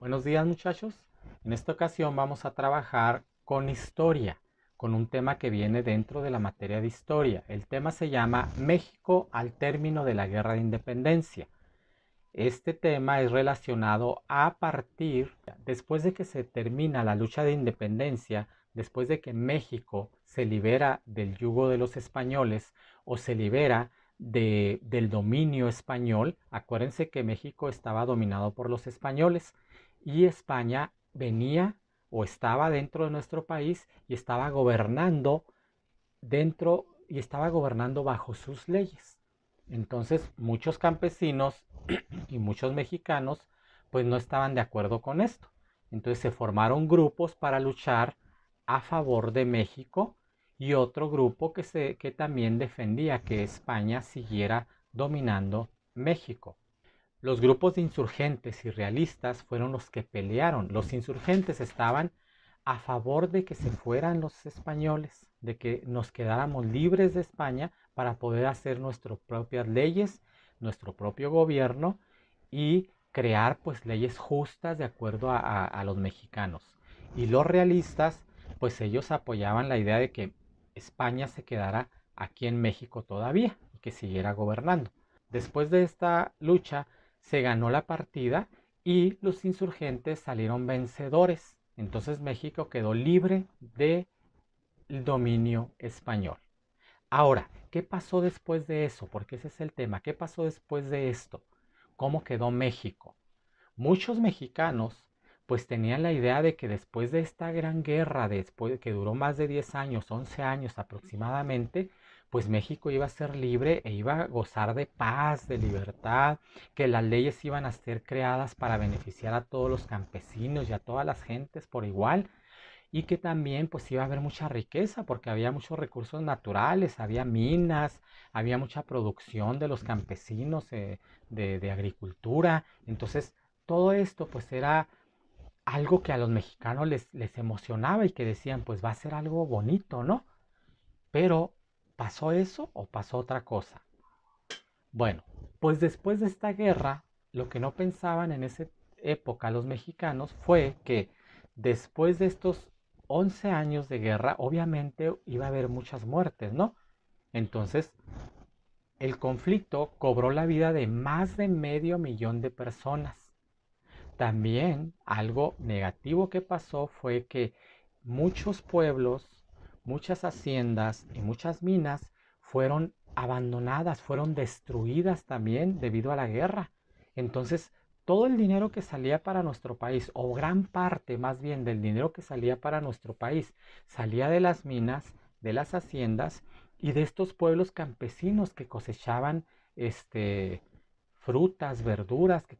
Buenos días muchachos. En esta ocasión vamos a trabajar con historia, con un tema que viene dentro de la materia de historia. El tema se llama México al término de la Guerra de Independencia. Este tema es relacionado a partir, después de que se termina la lucha de independencia, después de que México se libera del yugo de los españoles o se libera del dominio español. Acuérdense que México estaba dominado por los españoles y España venía o estaba dentro de nuestro país y estaba gobernando dentro y estaba gobernando bajo sus leyes. Entonces muchos campesinos y muchos mexicanos pues no estaban de acuerdo con esto. Entonces se formaron grupos para luchar a favor de México y otro grupo que, se, que también defendía que España siguiera dominando México. Los grupos de insurgentes y realistas fueron los que pelearon. Los insurgentes estaban a favor de que se fueran los españoles, de que nos quedáramos libres de España para poder hacer nuestras propias leyes, nuestro propio gobierno y crear pues leyes justas de acuerdo a, a los mexicanos. Y los realistas pues ellos apoyaban la idea de que España se quedara aquí en México todavía y que siguiera gobernando. Después de esta lucha, se ganó la partida y los insurgentes salieron vencedores. Entonces México quedó libre del dominio español. Ahora, ¿qué pasó después de eso? Porque ese es el tema. ¿Qué pasó después de esto? ¿Cómo quedó México? Muchos mexicanos pues tenían la idea de que después de esta gran guerra, después que duró más de 10 años, 11 años aproximadamente, pues México iba a ser libre e iba a gozar de paz, de libertad, que las leyes iban a ser creadas para beneficiar a todos los campesinos y a todas las gentes por igual y que también pues iba a haber mucha riqueza porque había muchos recursos naturales, había minas, había mucha producción de los campesinos eh, de, agricultura. Entonces todo esto pues era algo que a los mexicanos les, les emocionaba y que decían pues va a ser algo bonito, ¿no? Pero ¿Pasó eso o pasó otra cosa? Bueno, pues después de esta guerra, lo que no pensaban en esa época los mexicanos fue que después de estos 11 años de guerra, obviamente iba a haber muchas muertes, ¿no? Entonces, el conflicto cobró la vida de más de medio millón de personas. También algo negativo que pasó fue que muchos pueblos muchas haciendas y muchas minas fueron abandonadas, fueron destruidas también debido a la guerra. Entonces, todo el dinero que salía para nuestro país, o gran parte más bien del dinero que salía para nuestro país, salía de las minas, de las haciendas y de estos pueblos campesinos que cosechaban este, frutas, verduras, que,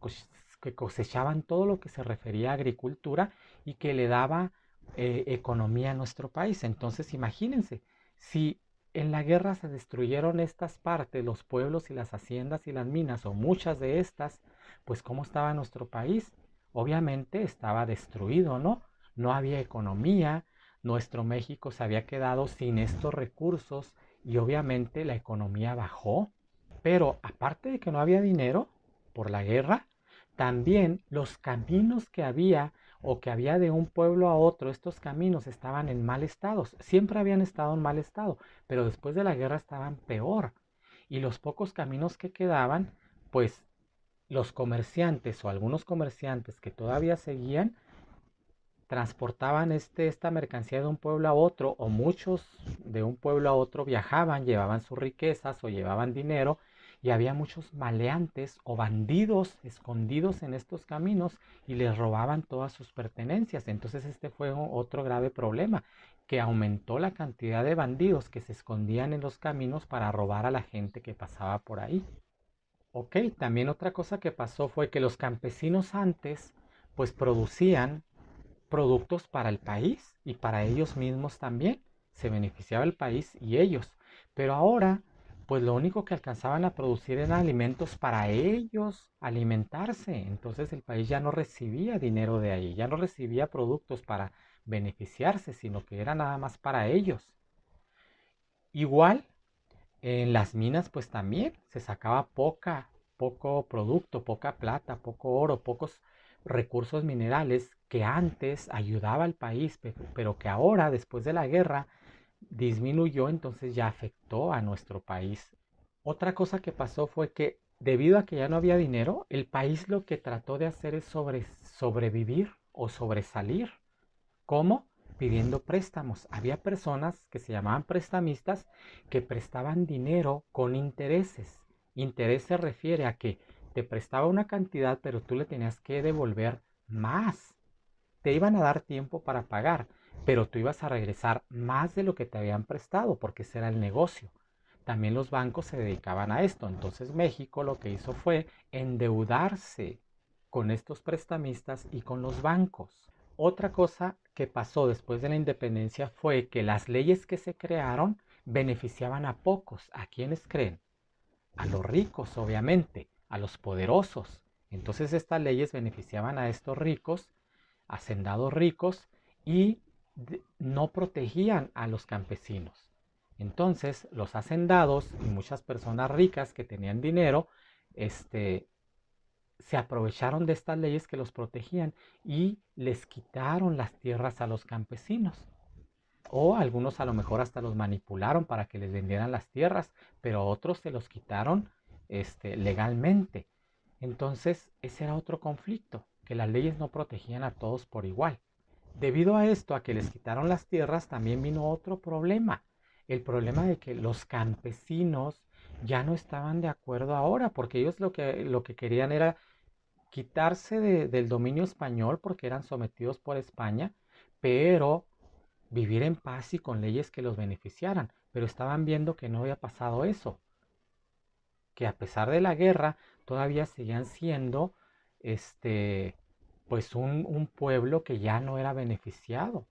cosechaban todo lo que se refería a agricultura y que le daba eh, economía en nuestro país. Entonces, imagínense, si en la guerra se destruyeron estas partes, los pueblos y las haciendas y las minas, o muchas de estas, pues cómo estaba nuestro país. Obviamente estaba destruido, ¿no? No había economía, nuestro México se había quedado sin estos recursos y obviamente la economía bajó. Pero aparte de que no había dinero por la guerra, también los caminos que había o que había de un pueblo a otro, estos caminos estaban en mal estado. Siempre habían estado en mal estado, pero después de la guerra estaban peor. Y los pocos caminos que quedaban, pues los comerciantes o algunos comerciantes que todavía seguían, transportaban este, esta mercancía de un pueblo a otro o muchos de un pueblo a otro viajaban, llevaban sus riquezas o llevaban dinero y había muchos maleantes o bandidos escondidos en estos caminos y les robaban todas sus pertenencias. Entonces este fue otro grave problema que aumentó la cantidad de bandidos que se escondían en los caminos para robar a la gente que pasaba por ahí. Ok, también otra cosa que pasó fue que los campesinos antes pues producían productos para el país y para ellos mismos también. Se beneficiaba el país y ellos. Pero ahora pues lo único que alcanzaban a producir eran alimentos para ellos alimentarse. Entonces el país ya no recibía dinero de ahí, ya no recibía productos para beneficiarse, sino que era nada más para ellos. Igual, en las minas pues también se sacaba poca, poco producto, poca plata, poco oro, pocos recursos minerales que antes ayudaba al país, pero que ahora, después de la guerra, disminuyó, entonces ya afectó a nuestro país. Otra cosa que pasó fue que debido a que ya no había dinero, el país lo que trató de hacer es sobre, sobrevivir o sobresalir. ¿Cómo? Pidiendo préstamos. Había personas que se llamaban prestamistas que prestaban dinero con intereses. Interés se refiere a que te prestaba una cantidad, pero tú le tenías que devolver más. Te iban a dar tiempo para pagar pero tú ibas a regresar más de lo que te habían prestado, porque ese era el negocio. También los bancos se dedicaban a esto. Entonces México lo que hizo fue endeudarse con estos prestamistas y con los bancos. Otra cosa que pasó después de la independencia fue que las leyes que se crearon beneficiaban a pocos. ¿A quiénes creen? A los ricos, obviamente, a los poderosos. Entonces estas leyes beneficiaban a estos ricos, hacendados ricos, y no protegían a los campesinos. Entonces, los hacendados y muchas personas ricas que tenían dinero, este, se aprovecharon de estas leyes que los protegían y les quitaron las tierras a los campesinos. O algunos a lo mejor hasta los manipularon para que les vendieran las tierras, pero otros se los quitaron este, legalmente. Entonces, ese era otro conflicto, que las leyes no protegían a todos por igual. Debido a esto, a que les quitaron las tierras, también vino otro problema. El problema de que los campesinos ya no estaban de acuerdo ahora, porque ellos lo que, lo que querían era quitarse del dominio español porque eran sometidos por España, pero vivir en paz y con leyes que los beneficiaran. Pero estaban viendo que no había pasado eso, que a pesar de la guerra todavía seguían siendo este, pues un, un pueblo que ya no era beneficiado.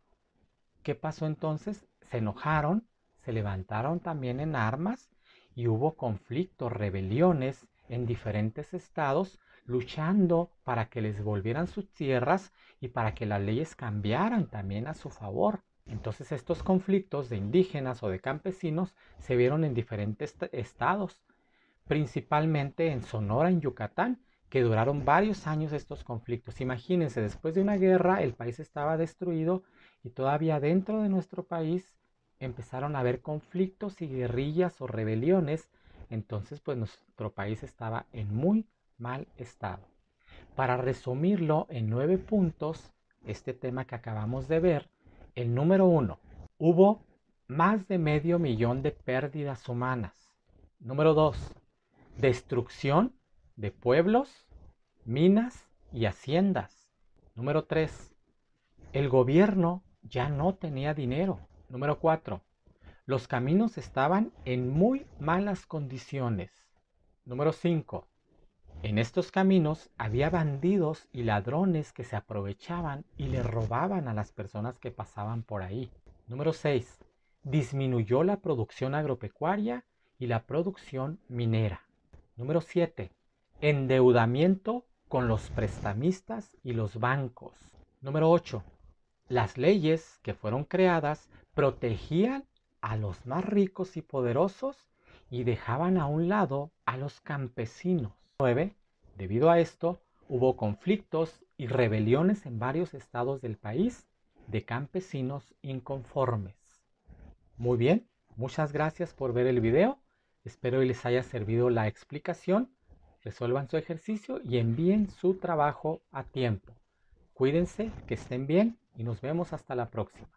¿Qué pasó entonces? Se enojaron, se levantaron también en armas y hubo conflictos, rebeliones en diferentes estados luchando para que les volvieran sus tierras y para que las leyes cambiaran también a su favor. Entonces estos conflictos de indígenas o de campesinos se vieron en diferentes estados, principalmente en Sonora, en Yucatán, que duraron varios años estos conflictos. Imagínense, después de una guerra el país estaba destruido y todavía dentro de nuestro país empezaron a haber conflictos y guerrillas o rebeliones. Entonces, pues nuestro país estaba en muy mal estado. Para resumirlo en nueve puntos, este tema que acabamos de ver, el número uno, hubo más de medio millón de pérdidas humanas. Número dos, destrucción de pueblos, minas y haciendas. Número 3. El gobierno ya no tenía dinero. Número 4. Los caminos estaban en muy malas condiciones. Número 5. En estos caminos había bandidos y ladrones que se aprovechaban y le robaban a las personas que pasaban por ahí. Número 6. Disminuyó la producción agropecuaria y la producción minera. Número 7. Endeudamiento con los prestamistas y los bancos. Número 8. Las leyes que fueron creadas protegían a los más ricos y poderosos y dejaban a un lado a los campesinos. 9. Debido a esto, hubo conflictos y rebeliones en varios estados del país de campesinos inconformes. Muy bien, muchas gracias por ver el video. Espero que les haya servido la explicación resuelvan su ejercicio y envíen su trabajo a tiempo. Cuídense, que estén bien y nos vemos hasta la próxima.